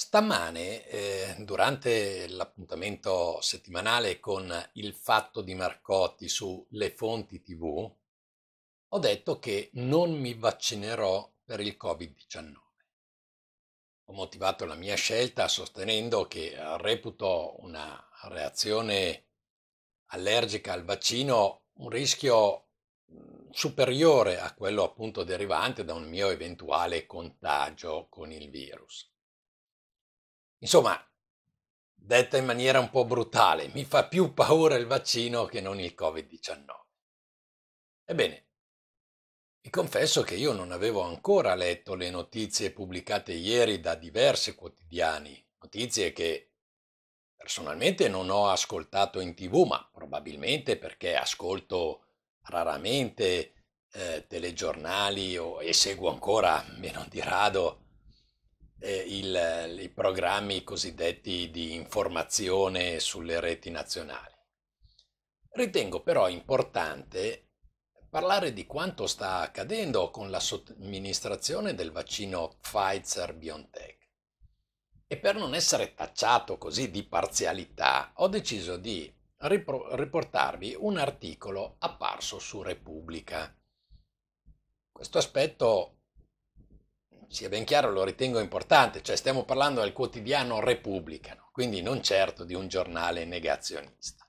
Stamane, eh, durante l'appuntamento settimanale con Il fatto di Marcotti su Le fonti TV, ho detto che non mi vaccinerò per il Covid-19. Ho motivato la mia scelta sostenendo che reputo una reazione allergica al vaccino un rischio mm, superiore a quello appunto derivante da un mio eventuale contagio con il virus. Insomma, detta in maniera un po' brutale, mi fa più paura il vaccino che non il Covid-19. Ebbene, vi confesso che io non avevo ancora letto le notizie pubblicate ieri da diversi quotidiani, notizie che personalmente non ho ascoltato in tv, ma probabilmente perché ascolto raramente eh, telegiornali o, e seguo ancora, meno di rado, eh, il, eh, i programmi cosiddetti di informazione sulle reti nazionali. Ritengo però importante parlare di quanto sta accadendo con la somministrazione del vaccino Pfizer-BioNTech. E per non essere tacciato così di parzialità, ho deciso di ripro- riportarvi un articolo apparso su Repubblica. Questo aspetto sia ben chiaro, lo ritengo importante, cioè stiamo parlando del quotidiano repubblicano, quindi non certo di un giornale negazionista.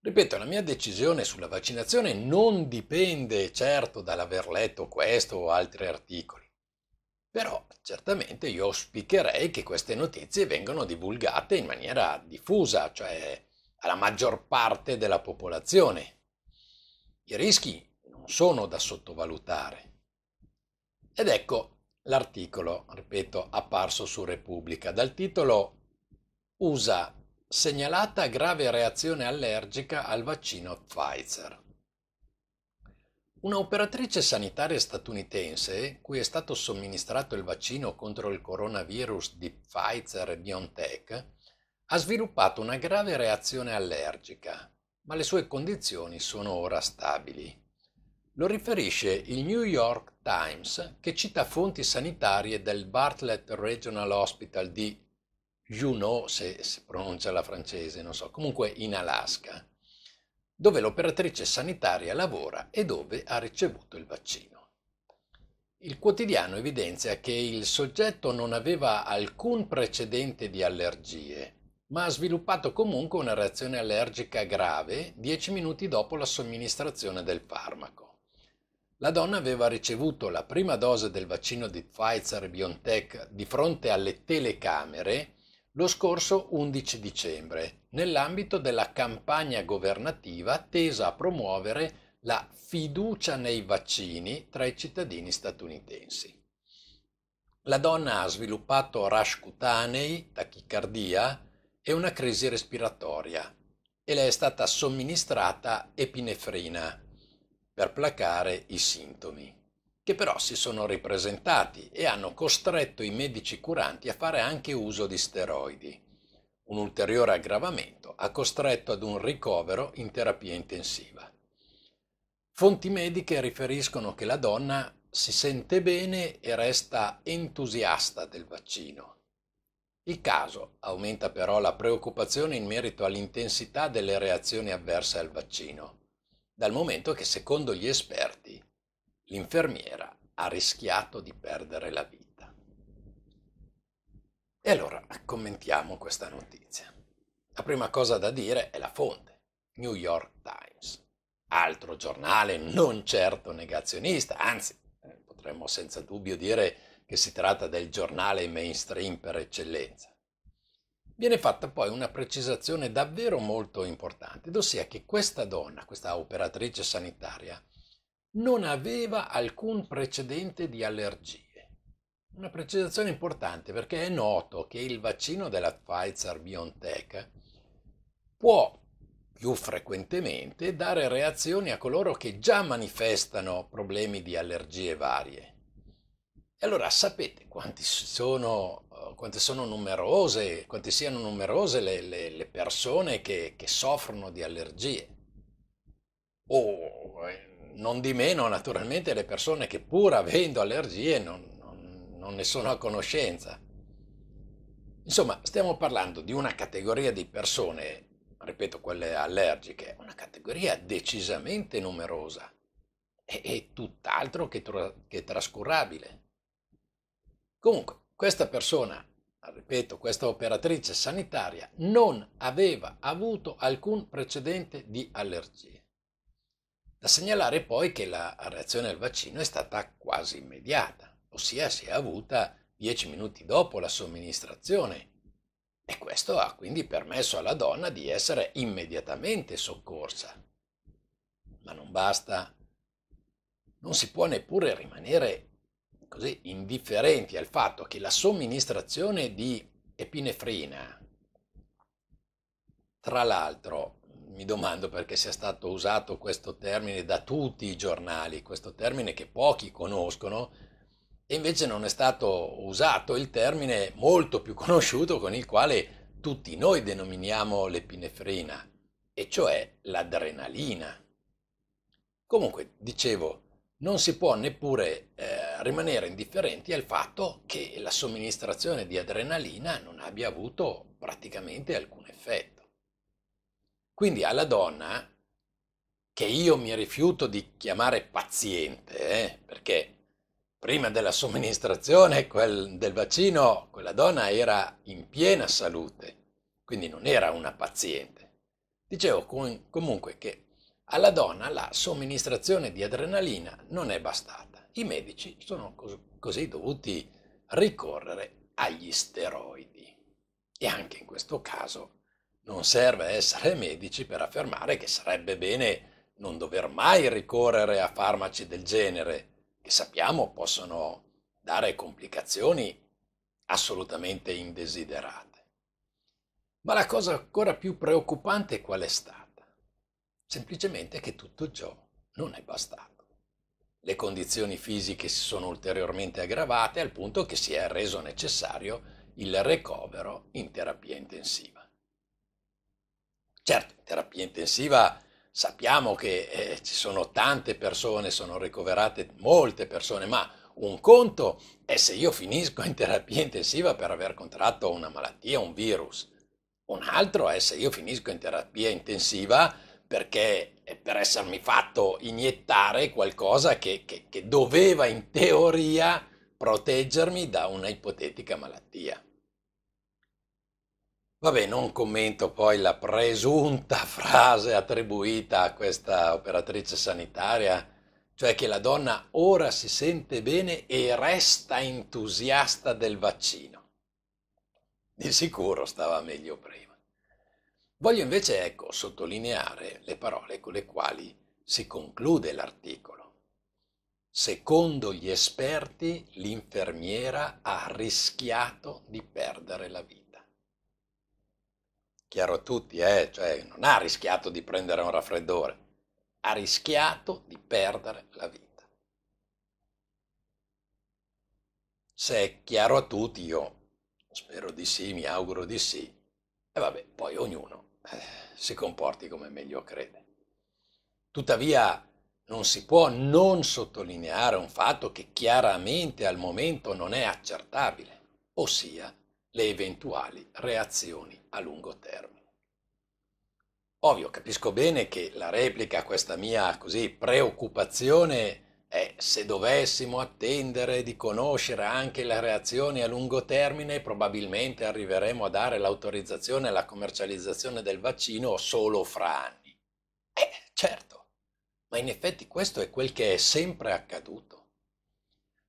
Ripeto, la mia decisione sulla vaccinazione non dipende certo dall'aver letto questo o altri articoli, però certamente io auspicherei che queste notizie vengano divulgate in maniera diffusa, cioè alla maggior parte della popolazione. I rischi non sono da sottovalutare. Ed ecco l'articolo, ripeto, apparso su Repubblica, dal titolo USA segnalata grave reazione allergica al vaccino Pfizer. Un'operatrice sanitaria statunitense, cui è stato somministrato il vaccino contro il coronavirus di Pfizer e BioNTech, ha sviluppato una grave reazione allergica, ma le sue condizioni sono ora stabili. Lo riferisce il New York Times che cita fonti sanitarie del Bartlett Regional Hospital di Juneau, se si pronuncia la francese, non so, comunque in Alaska, dove l'operatrice sanitaria lavora e dove ha ricevuto il vaccino. Il quotidiano evidenzia che il soggetto non aveva alcun precedente di allergie, ma ha sviluppato comunque una reazione allergica grave 10 minuti dopo la somministrazione del farmaco. La donna aveva ricevuto la prima dose del vaccino di Pfizer BioNTech di fronte alle telecamere lo scorso 11 dicembre, nell'ambito della campagna governativa tesa a promuovere la fiducia nei vaccini tra i cittadini statunitensi. La donna ha sviluppato rash cutanei, tachicardia e una crisi respiratoria e le è stata somministrata epinefrina per placare i sintomi, che però si sono ripresentati e hanno costretto i medici curanti a fare anche uso di steroidi. Un ulteriore aggravamento ha costretto ad un ricovero in terapia intensiva. Fonti mediche riferiscono che la donna si sente bene e resta entusiasta del vaccino. Il caso aumenta però la preoccupazione in merito all'intensità delle reazioni avverse al vaccino dal momento che secondo gli esperti l'infermiera ha rischiato di perdere la vita. E allora commentiamo questa notizia. La prima cosa da dire è la fonte, New York Times, altro giornale non certo negazionista, anzi eh, potremmo senza dubbio dire che si tratta del giornale mainstream per eccellenza. Viene fatta poi una precisazione davvero molto importante, ossia che questa donna, questa operatrice sanitaria, non aveva alcun precedente di allergie. Una precisazione importante perché è noto che il vaccino della Pfizer BioNTech può più frequentemente dare reazioni a coloro che già manifestano problemi di allergie varie allora sapete sono, eh, quante sono numerose, quante siano numerose le, le, le persone che, che, soffrono di allergie? O eh, non di meno, naturalmente, le persone che pur avendo allergie non, non, non ne sono a conoscenza. Insomma, stiamo parlando di una categoria di persone, ripeto, quelle allergiche, una categoria decisamente numerosa e, e tutt'altro che, tra, che trascurabile. Comunque, questa persona, ripeto, questa operatrice sanitaria, non aveva avuto alcun precedente di allergie. Da segnalare poi che la reazione al vaccino è stata quasi immediata, ossia si è avuta dieci minuti dopo la somministrazione e questo ha quindi permesso alla donna di essere immediatamente soccorsa. Ma non basta. Non si può neppure rimanere così indifferenti al fatto che la somministrazione di epinefrina, tra l'altro, mi domando perché sia stato usato questo termine da tutti i giornali, questo termine che pochi conoscono, e invece non è stato usato il termine molto più conosciuto con il quale tutti noi denominiamo l'epinefrina, e cioè l'adrenalina. Comunque, dicevo, non si può neppure eh, rimanere indifferenti al fatto che la somministrazione di adrenalina non abbia avuto praticamente alcun effetto. Quindi alla donna, che io mi rifiuto di chiamare paziente, eh, perché prima della somministrazione quel, del vaccino quella donna era in piena salute, quindi non era una paziente. Dicevo com- comunque che alla donna la somministrazione di adrenalina non è bastata i medici sono così dovuti ricorrere agli steroidi. E anche in questo caso non serve essere medici per affermare che sarebbe bene non dover mai ricorrere a farmaci del genere, che sappiamo possono dare complicazioni assolutamente indesiderate. Ma la cosa ancora più preoccupante qual è stata? Semplicemente che tutto ciò non è bastato le condizioni fisiche si sono ulteriormente aggravate al punto che si è reso necessario il ricovero in terapia intensiva. Certo, in terapia intensiva sappiamo che eh, ci sono tante persone, sono ricoverate molte persone, ma un conto è se io finisco in terapia intensiva per aver contratto una malattia, un virus. Un altro è se io finisco in terapia intensiva perché per essermi fatto iniettare qualcosa che, che, che doveva in teoria proteggermi da una ipotetica malattia. Vabbè, non commento poi la presunta frase attribuita a questa operatrice sanitaria, cioè che la donna ora si sente bene e resta entusiasta del vaccino. Di sicuro stava meglio prima. Voglio invece, ecco, sottolineare le parole con le quali si conclude l'articolo. Secondo gli esperti, l'infermiera ha rischiato di perdere la vita. Chiaro a tutti, eh? cioè, non ha rischiato di prendere un raffreddore, ha rischiato di perdere la vita. Se è chiaro a tutti, io spero di sì, mi auguro di sì, e vabbè, poi ognuno eh, si comporti come meglio crede. Tuttavia non si può non sottolineare un fatto che chiaramente al momento non è accertabile, ossia le eventuali reazioni a lungo termine. Ovvio, capisco bene che la replica a questa mia così preoccupazione eh, se dovessimo attendere di conoscere anche le reazioni a lungo termine, probabilmente arriveremo a dare l'autorizzazione alla commercializzazione del vaccino solo fra anni. Eh, certo, ma in effetti questo è quel che è sempre accaduto.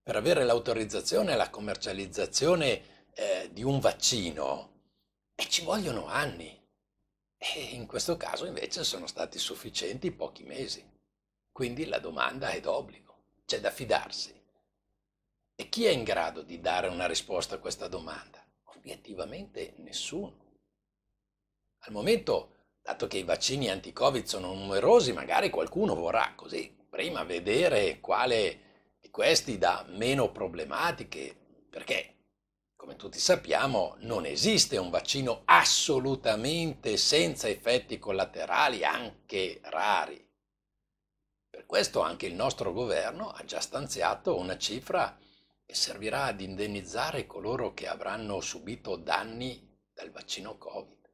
Per avere l'autorizzazione alla commercializzazione eh, di un vaccino eh, ci vogliono anni. E in questo caso invece sono stati sufficienti pochi mesi. Quindi la domanda è d'obbligo. C'è da fidarsi. E chi è in grado di dare una risposta a questa domanda? Obiettivamente nessuno. Al momento, dato che i vaccini anti-Covid sono numerosi, magari qualcuno vorrà così prima vedere quale di questi dà meno problematiche, perché come tutti sappiamo, non esiste un vaccino assolutamente senza effetti collaterali, anche rari. Per questo anche il nostro governo ha già stanziato una cifra che servirà ad indennizzare coloro che avranno subito danni dal vaccino Covid.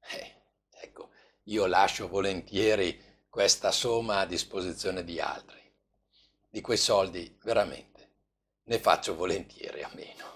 Eh, ecco, io lascio volentieri questa somma a disposizione di altri. Di quei soldi veramente ne faccio volentieri a meno.